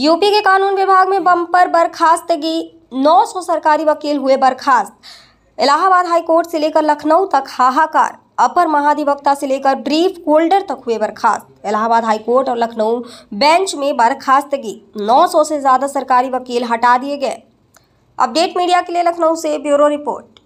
UP के कानून विभाग में बम्पर बर्खास्तगी 900 सरकारी वकील हुए बर्खास्त इलाहाबाद हाईकोर्ट से लेकर लखनऊ तक हाहाकार अपर महाधिवक्ता से लेकर ब्रीफ होल्डर तक हुए बर्खास्त इलाहाबाद हाईकोर्ट और लखनऊ बेंच में बर्खास्तगी 900 से ज़्यादा सरकारी वकील हटा दिए गए अपडेट मीडिया के लिए लखनऊ से ब्यूरो रिपोर्ट